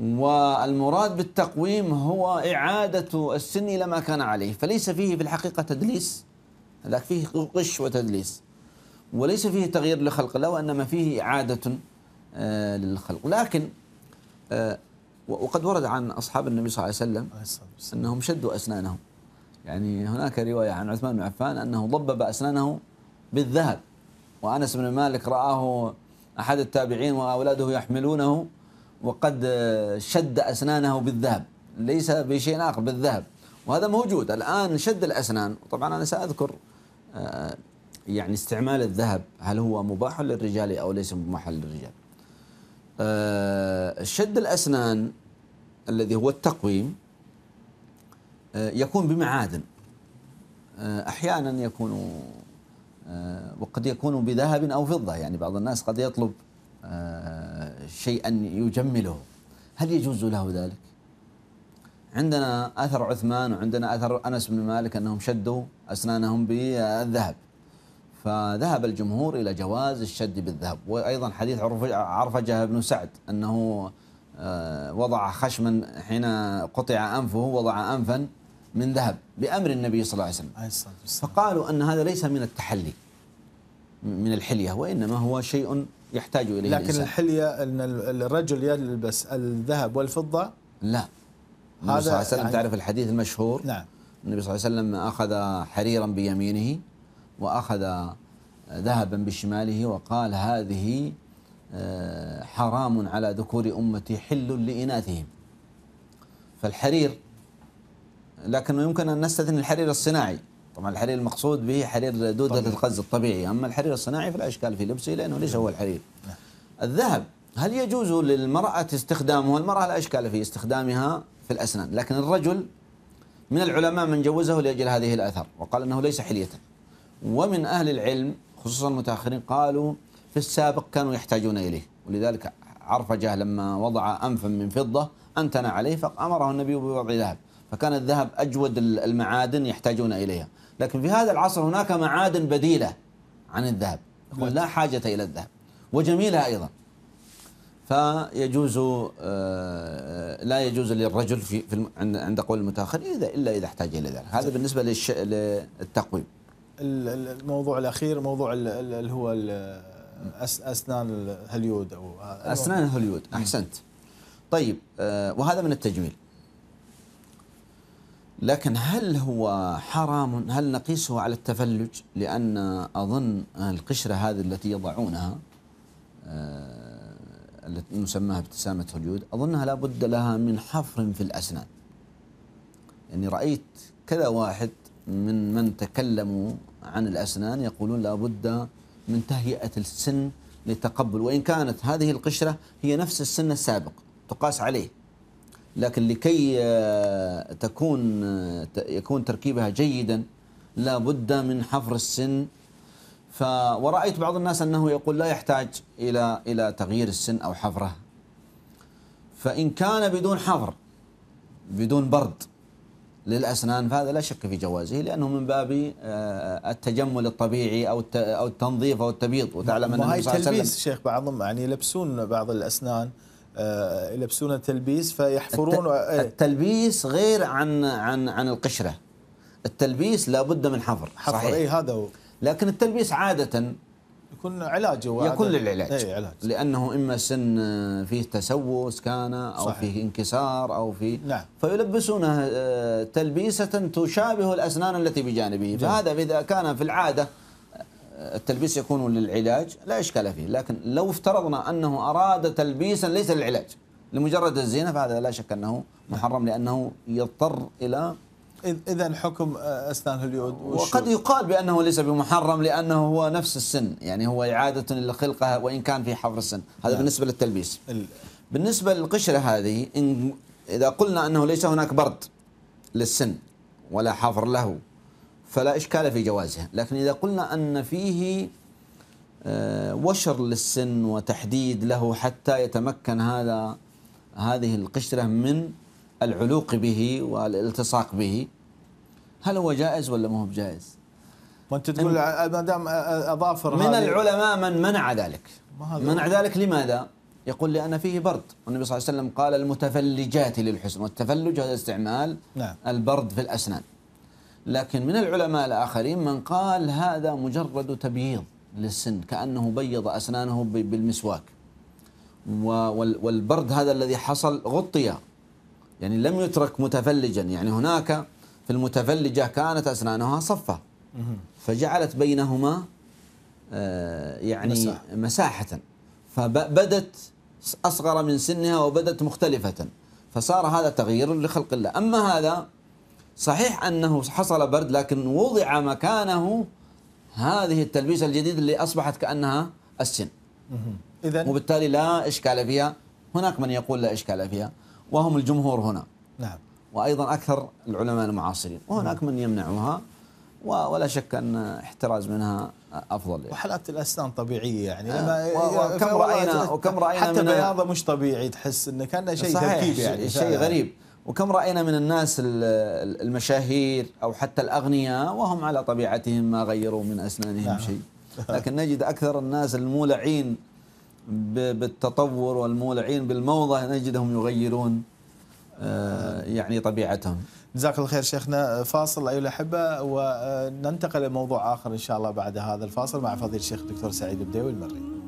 والمراد بالتقويم هو إعادة السن إلى ما كان عليه فليس فيه في الحقيقة تدليس هذا فيه غش وتدليس وليس فيه تغيير لخلق الله وإنما فيه إعادة آه، للخلق لكن آه، وقد ورد عن أصحاب النبي صلى الله عليه وسلم أنهم شدوا أسنانهم يعني هناك رواية عن عثمان بن عفان أنه ضبب أسنانه بالذهب وأنس بن مالك رآه أحد التابعين وأولاده يحملونه وقد شد أسنانه بالذهب ليس بشيء آخر بالذهب وهذا موجود الآن شد الأسنان طبعا أنا سأذكر آه، يعني استعمال الذهب هل هو مباح للرجال أو ليس مباح للرجال آه، شد الأسنان الذي هو التقويم آه، يكون بمعادن آه، أحيانا يكون وقد يكون بذهب أو فضة يعني بعض الناس قد يطلب شيئا يجمله هل يجوز له ذلك؟ عندنا أثر عثمان وعندنا أثر أنس بن مالك أنهم شدوا أسنانهم بالذهب فذهب الجمهور إلى جواز الشد بالذهب وأيضا حديث عرفجة بن سعد أنه آه، وضع خشما حين قطع أنفه وضع أنفا من ذهب بأمر النبي صلى الله عليه وسلم فقالوا أن هذا ليس من التحلي من الحلية وإنما هو شيء يحتاج إليه لكن الإنسان. الحلية أن الرجل يلبس الذهب والفضة لا النبي صلى الله عليه وسلم يعني تعرف الحديث المشهور نعم النبي صلى الله عليه وسلم أخذ حريرا بيمينه وأخذ آه، ذهبا بشماله وقال هذه آه، حرام على ذكور أمتي حل لإناثهم فالحرير لكنه يمكن أن نستثني الحرير الصناعي طبعا الحرير المقصود به حرير دودة القز الطبيعي أما الحرير الصناعي فلا إشكال في لبسه لأنه ليس هو الحرير نعم. الذهب هل يجوز للمرأة استخدامه المرأة لا إشكال في استخدامها في الأسنان لكن الرجل من العلماء من جوزه لأجل هذه الأثر وقال أنه ليس حلية ومن أهل العلم خصوصا المتأخرين قالوا في السابق كانوا يحتاجون إليه ولذلك عرفجة لما وضع أنفا من فضة أنتنى عليه فأمره النبي بوضع ذهب فكان الذهب أجود المعادن يحتاجون إليها لكن في هذا العصر هناك معادن بديلة عن الذهب يقول لا حاجة إلى الذهب وجميلة أيضا فيجوز آه، لا يجوز للرجل في عند قول المتاخر اذا الا اذا احتاج الى ذلك هذا بالنسبه للتقويم الموضوع الاخير موضوع اللي هو اسنان هوليود او اسنان هوليود احسنت طيب آه، وهذا من التجميل لكن هل هو حرام هل نقيسه على التفلج لأن أظن القشرة هذه التي يضعونها آه، التي نسماها ابتسامة هوليود أظنها لابد لها من حفر في الأسنان يعني رأيت كذا واحد من من تكلموا عن الأسنان يقولون لابد من تهيئة السن لتقبل وإن كانت هذه القشرة هي نفس السن السابق تقاس عليه لكن لكي آه، تكون آه، يكون تركيبها جيدا لابد من حفر السن ف ورأيت بعض الناس أنه يقول لا يحتاج إلى إلى تغيير السن أو حفره فإن كان بدون حفر بدون برد للأسنان فهذا لا شك في جوازه لأنه من باب آه، التجمل الطبيعي أو أو التنظيف أو التبييض وتعلم أن النبي صلى الله شيخ بعضهم يعني يلبسون بعض الأسنان آه، يلبسون تلبيس فيحفرون إيه. التلبيس غير عن عن عن القشرة التلبيس لابد من حفر حفر صحيح. أي هذا هو لكن التلبيس عادة يكون علاج هو يكون للعلاج أي علاج لانه اما سن آه، فيه تسوس كان او صحيح. فيه انكسار او فيه نعم. فيلبسونه آه، تلبيسه تشابه الاسنان التي بجانبه جميل. فهذا اذا كان في العاده آه، التلبيس يكون للعلاج لا اشكال فيه لكن لو افترضنا انه اراد تلبيسا ليس للعلاج لمجرد الزينه فهذا لا شك انه محرم لانه يضطر الى إذا حكم أسنان آه، هوليود وقد يقال بأنه ليس بمحرم لأنه هو نفس السن يعني هو إعادة للخلقة وإن كان في حفر السن هذا يعني بالنسبة للتلبيس بالنسبة للقشرة هذه إن إذا قلنا أنه ليس هناك برد للسن ولا حفر له فلا إشكال في جوازها لكن إذا قلنا أن فيه آه، وشر للسن وتحديد له حتى يتمكن هذا هذه القشرة من العلوق به والالتصاق به هل هو جائز ولا مو بجائز؟ وانت تقول ما دام اظافر من العلماء من منع ذلك منع ذلك لماذا؟ يقول لأن فيه برد والنبي صلى الله عليه وسلم قال المتفلجات للحسن والتفلج هذا استعمال نعم. البرد في الأسنان لكن من العلماء الآخرين من قال هذا مجرد تبييض للسن كأنه بيض أسنانه بالمسواك والبرد هذا الذي حصل غطي يعني لم يترك متفلجا يعني هناك في المتفلجة كانت أسنانها صفة فجعلت بينهما آه، يعني مساحة, مساحة فبدت أصغر من سنها وبدت مختلفة فصار هذا تغيير لخلق الله أما هذا صحيح أنه حصل برد لكن وضع مكانه هذه التلبيسة الجديدة اللي أصبحت كأنها السن إذن وبالتالي لا إشكال فيها هناك من يقول لا إشكال فيها وهم الجمهور هنا نعم وأيضا أكثر العلماء المعاصرين وهناك من يمنعها ولا شك أن احتراز منها افضل يعني. وحالات الاسنان طبيعيه يعني آه، لما يعني وكم راينا وكم راينا حتى بياضه مش طبيعي تحس انه كانه شيء تركيب يعني شيء غريب وكم راينا من الناس المشاهير او حتى الاغنياء وهم على طبيعتهم ما غيروا من اسنانهم نعم. شيء لكن نجد اكثر الناس المولعين بالتطور والمولعين بالموضة نجدهم يغيرون آه، يعني طبيعتهم جزاك الله خير شيخنا فاصل أيها الأحبة وننتقل لموضوع آخر إن شاء الله بعد هذا الفاصل مع فضيل الشيخ الدكتور سعيد بديوي المري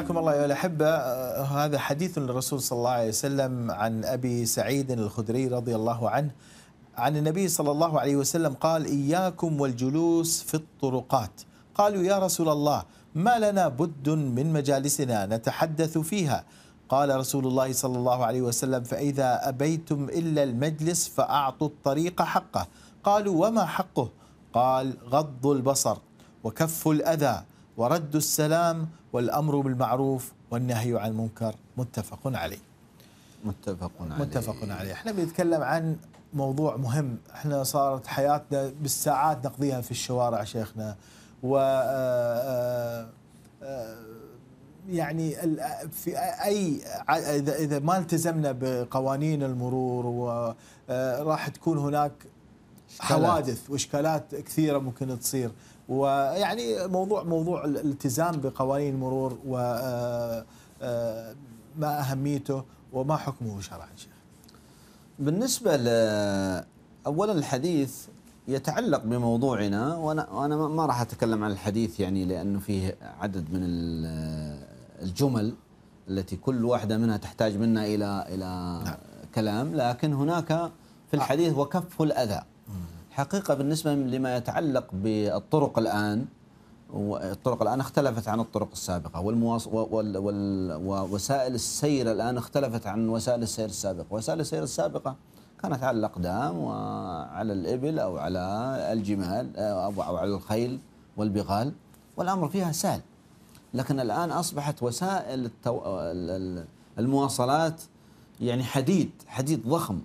حياكم الله يا الأحبة آه، هذا حديث للرسول صلى الله عليه وسلم عن أبي سعيد الخدري رضي الله عنه عن النبي صلى الله عليه وسلم قال إياكم والجلوس في الطرقات قالوا يا رسول الله ما لنا بد من مجالسنا نتحدث فيها قال رسول الله صلى الله عليه وسلم فإذا أبيتم إلا المجلس فأعطوا الطريق حقه قالوا وما حقه قال غض البصر وكف الأذى ورد السلام والأمر بالمعروف والنهي عن المنكر متفق عليه متفق عليه متفق عليه احنا بنتكلم عن موضوع مهم احنا صارت حياتنا بالساعات نقضيها في الشوارع شيخنا و آه، آه، آه، يعني في اي اذا اذا ما التزمنا بقوانين المرور وراح تكون هناك حوادث واشكالات كثيره ممكن تصير ويعني موضوع موضوع الالتزام بقوانين المرور و آه، آه، ما اهميته وما حكمه شرعا شيخ. بالنسبه ل اولا الحديث يتعلق بموضوعنا وانا وانا ما راح اتكلم عن الحديث يعني لانه فيه عدد من الجمل التي كل واحده منها تحتاج منا الى الى نعم. كلام لكن هناك في الحديث وكف الاذى حقيقة بالنسبة لما يتعلق بالطرق الآن الطرق الآن اختلفت عن الطرق السابقة والمواص... وال... وال... ووسائل السير الآن اختلفت عن وسائل السير السابقة وسائل السير السابقة كانت على الأقدام وعلى الإبل أو على الجمال أو على الخيل والبغال والأمر فيها سهل لكن الآن أصبحت وسائل التو... المواصلات يعني حديد حديد ضخم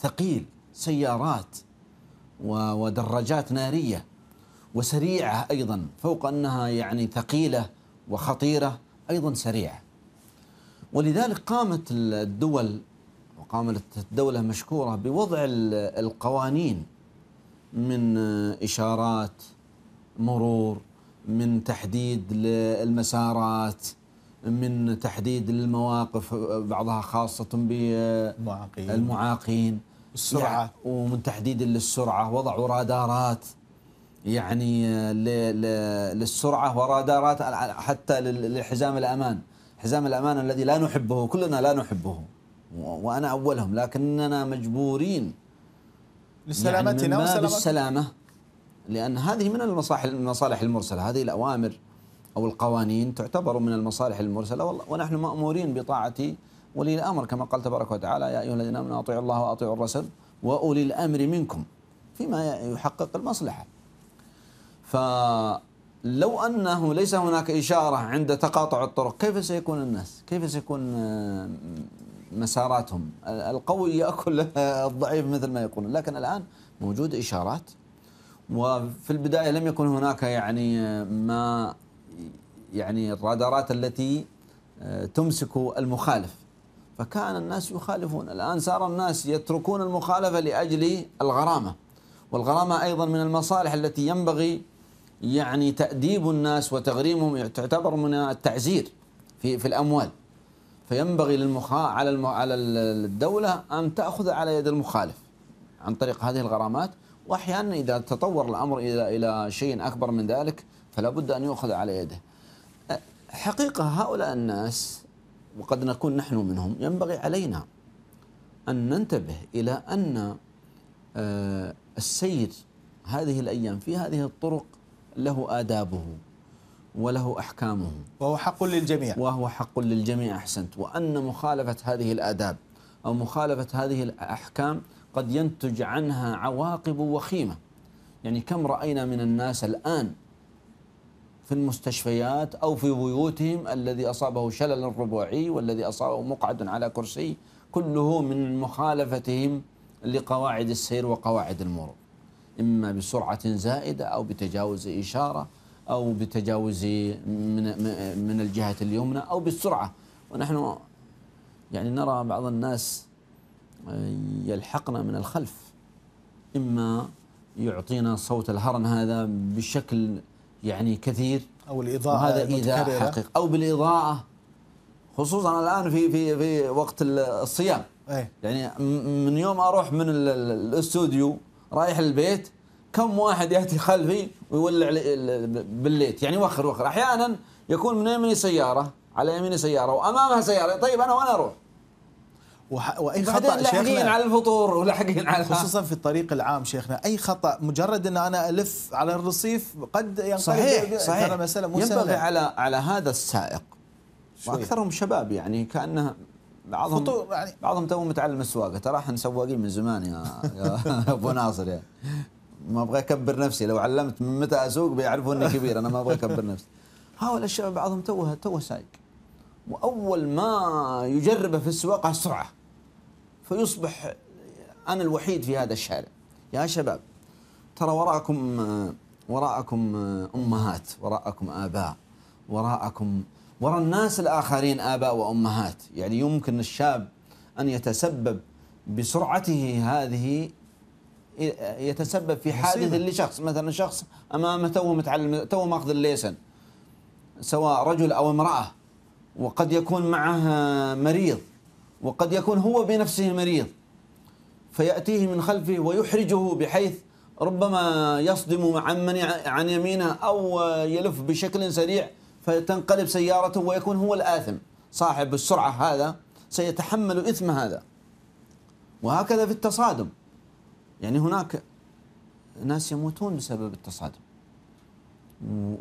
ثقيل سيارات ودراجات نارية وسريعة أيضا فوق أنها يعني ثقيلة وخطيرة أيضا سريعة ولذلك قامت الدول وقامت الدولة مشكورة بوضع القوانين من إشارات مرور من تحديد للمسارات من تحديد للمواقف بعضها خاصة بالمعاقين السرعة يعني ومن تحديد للسرعة وضعوا رادارات يعني آه، للسرعة ورادارات حتى لحزام الأمان حزام الأمان الذي لا نحبه كلنا لا نحبه وأنا أولهم لكننا مجبورين لسلامتنا يعني ما لأن هذه من المصالح المصالح المرسلة هذه الأوامر أو القوانين تعتبر من المصالح المرسلة ونحن مأمورين بطاعة ولي الأمر كما قال تبارك وتعالى يا أيها الذين آمنوا أطيعوا الله وأطيعوا الرسول وأولي الأمر منكم فيما يحقق المصلحة فلو أنه ليس هناك إشارة عند تقاطع الطرق كيف سيكون الناس كيف سيكون آه، مساراتهم القوي يأكل الضعيف مثل ما يقولون لكن الآن موجود إشارات وفي البداية لم يكن هناك يعني آه، ما يعني الرادارات التي آه، تمسك المخالف فكان الناس يخالفون الآن صار الناس يتركون المخالفة لأجل الغرامة والغرامة أيضا من المصالح التي ينبغي يعني تأديب الناس وتغريمهم تعتبر من التعزير في في الأموال فينبغي للمخا على على الدولة أن تأخذ على يد المخالف عن طريق هذه الغرامات وأحيانا إذا تطور الأمر إلى إلى شيء أكبر من ذلك فلا بد أن يؤخذ على يده حقيقة هؤلاء الناس وقد نكون نحن منهم ينبغي علينا أن ننتبه إلى أن آه، السير هذه الأيام في هذه الطرق له آدابه وله أحكامه وهو حق للجميع وهو حق للجميع أحسنت وأن مخالفة هذه الآداب أو مخالفة هذه الأحكام قد ينتج عنها عواقب وخيمة يعني كم رأينا من الناس الآن في المستشفيات أو في بيوتهم الذي أصابه شلل رباعي والذي أصابه مقعد على كرسي كله من مخالفتهم لقواعد السير وقواعد المرور إما بسرعة زائدة أو بتجاوز إشارة أو بتجاوز من, من الجهة اليمنى أو بالسرعة ونحن يعني نرى بعض الناس يلحقنا من الخلف إما يعطينا صوت الهرن هذا بشكل يعني كثير او الاضاءه وهذا ايذاء حقيقي او بالاضاءه خصوصا الان في في في وقت الصيام أي. يعني من يوم اروح من الاستوديو رايح البيت كم واحد ياتي خلفي ويولع بالليت يعني وخر وخر احيانا يكون من يميني سياره على يميني سياره وامامها سياره طيب انا وين اروح؟ وح... واي خطا شيخنا على الفطور ولاحقين على خصوصا في الطريق العام شيخنا اي خطا مجرد ان انا الف على الرصيف قد ينقلب صحيح صحيح ترى مو ينبغي على على هذا السائق واكثرهم شباب يعني كانه بعضهم فطور يعني بعضهم تو متعلم السواقه ترى احنا سواقين من زمان يا يا ابو ناصر يعني ما ابغى اكبر نفسي لو علمت من متى اسوق بيعرفوا اني كبير انا ما ابغى اكبر نفسي هؤلاء الشباب بعضهم توه توه سايق واول ما يجربه في السواقه السرعه فيصبح أنا الوحيد في هذا الشارع يا شباب ترى وراءكم وراءكم أمهات وراءكم آباء وراءكم وراء الناس الآخرين آباء وأمهات يعني يمكن الشاب أن يتسبب بسرعته هذه يتسبب في حادث لشخص مثلا شخص امامه تو متعلم تو ماخذ الليسن سواء رجل او امراه وقد يكون معه مريض وقد يكون هو بنفسه مريض فيأتيه من خلفه ويحرجه بحيث ربما يصدم عن عن يمينه أو يلف بشكل سريع فتنقلب سيارته ويكون هو الآثم صاحب السرعة هذا سيتحمل إثم هذا وهكذا في التصادم يعني هناك ناس يموتون بسبب التصادم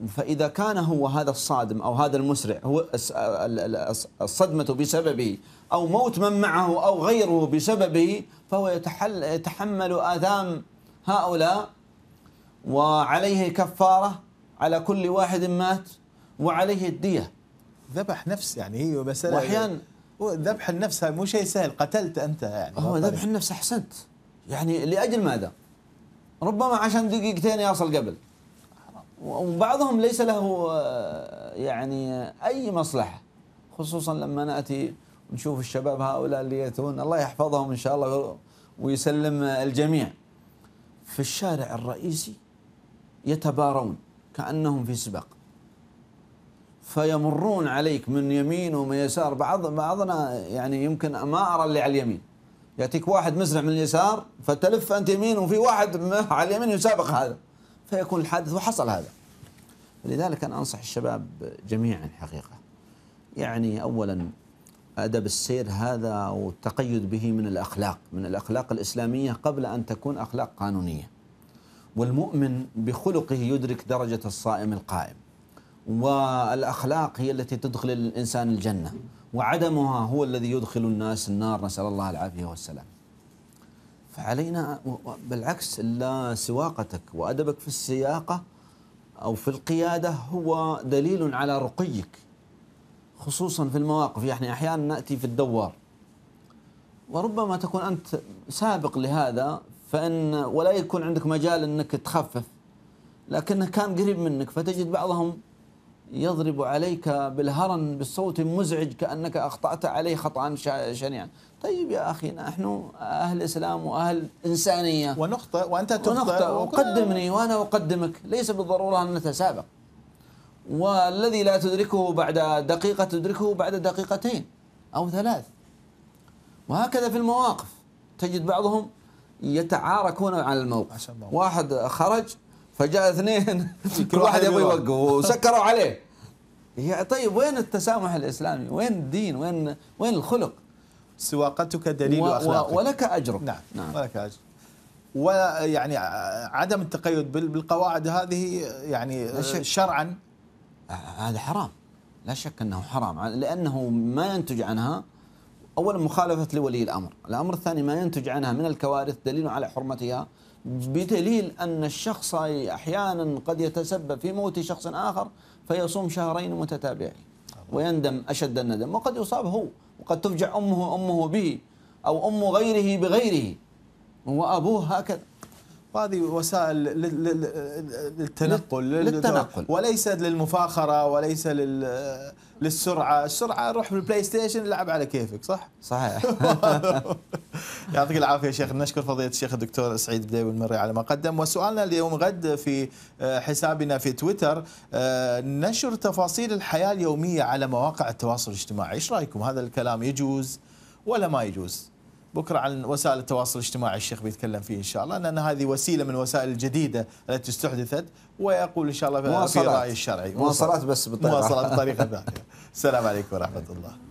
فإذا كان هو هذا الصادم أو هذا المسرع هو الصدمة بسببه أو موت من معه أو غيره بسببه فهو يتحل يتحمل آثام هؤلاء وعليه كفارة على كل واحد مات وعليه الدية ذبح نفس يعني هي مسألة وأحيانا ذبح النفس مو شيء سهل قتلت أنت يعني هو ذبح النفس أحسنت يعني لأجل ماذا ربما عشان دقيقتين يصل قبل وبعضهم ليس له آه، يعني أي مصلحة خصوصا لما نأتي نشوف الشباب هؤلاء اللي يأتون الله يحفظهم إن شاء الله ويسلم الجميع في الشارع الرئيسي يتبارون كأنهم في سباق فيمرون عليك من يمين ومن يسار بعض بعضنا يعني يمكن ما أرى اللي على اليمين يأتيك واحد مسرع من اليسار فتلف أنت يمين وفي واحد على اليمين يسابق هذا فيكون الحادث وحصل هذا لذلك أنا أنصح الشباب جميعا حقيقة يعني أولا أدب السير هذا والتقيد به من الأخلاق من الأخلاق الإسلامية قبل أن تكون أخلاق قانونية والمؤمن بخلقه يدرك درجة الصائم القائم والأخلاق هي التي تدخل الإنسان الجنة وعدمها هو الذي يدخل الناس النار نسأل الله العافية والسلام فعلينا بالعكس لا سواقتك وأدبك في السياقة أو في القيادة هو دليل على رقيك خصوصا في المواقف يعني أحيانا نأتي في الدوار وربما تكون أنت سابق لهذا فإن ولا يكون عندك مجال أنك تخفف لكنه كان قريب منك فتجد بعضهم يضرب عليك بالهرن بصوت مزعج كأنك أخطأت عليه خطأ شنيعا طيب يا أخي نحن أهل إسلام وأهل إنسانية ونخطئ وأنت تخطئ ونخطئ وقدمني وأنا أقدمك ليس بالضرورة أن نتسابق والذي لا تدركه بعد دقيقة تدركه بعد دقيقتين أو ثلاث وهكذا في المواقف تجد بعضهم يتعاركون على الموقف واحد خرج فجاء اثنين كل واحد يبغى يوقف وسكروا عليه يا طيب وين التسامح الاسلامي؟ وين الدين؟ وين وين الخلق؟ سواقتك دليل اخلاقك ولك اجرك نعم, نعم ولك اجر ويعني عدم التقيد بالقواعد هذه يعني شرعا هذا حرام لا شك أنه حرام لأنه ما ينتج عنها أولا مخالفة لولي الأمر الأمر الثاني ما ينتج عنها من الكوارث دليل على حرمتها بدليل أن الشخص أحيانا قد يتسبب في موت شخص آخر فيصوم شهرين متتابعين ويندم أشد الندم وقد يصاب هو وقد تفجع أمه أمه به أو أم غيره بغيره وأبوه هكذا وهذه وسائل للتنقل للتنقل وليس للمفاخره وليس لل للسرعه، السرعه روح بالبلاي ستيشن العب على كيفك صح؟ صحيح يعطيك العافيه شيخ نشكر فضيله الشيخ الدكتور سعيد بديب المري على ما قدم وسؤالنا اليوم غد في آه، حسابنا في تويتر آه، نشر تفاصيل الحياه اليوميه على مواقع التواصل الاجتماعي، ايش رايكم هذا الكلام يجوز ولا ما يجوز؟ بكرة عن وسائل التواصل الاجتماعي الشيخ بيتكلم فيه إن شاء الله لأن هذه وسيلة من الوسائل الجديدة التي استحدثت ويقول إن شاء الله في رأي الشرعي مواصلات بس بالطريقة مواصلات بطريقة ثانية السلام عليكم ورحمة الله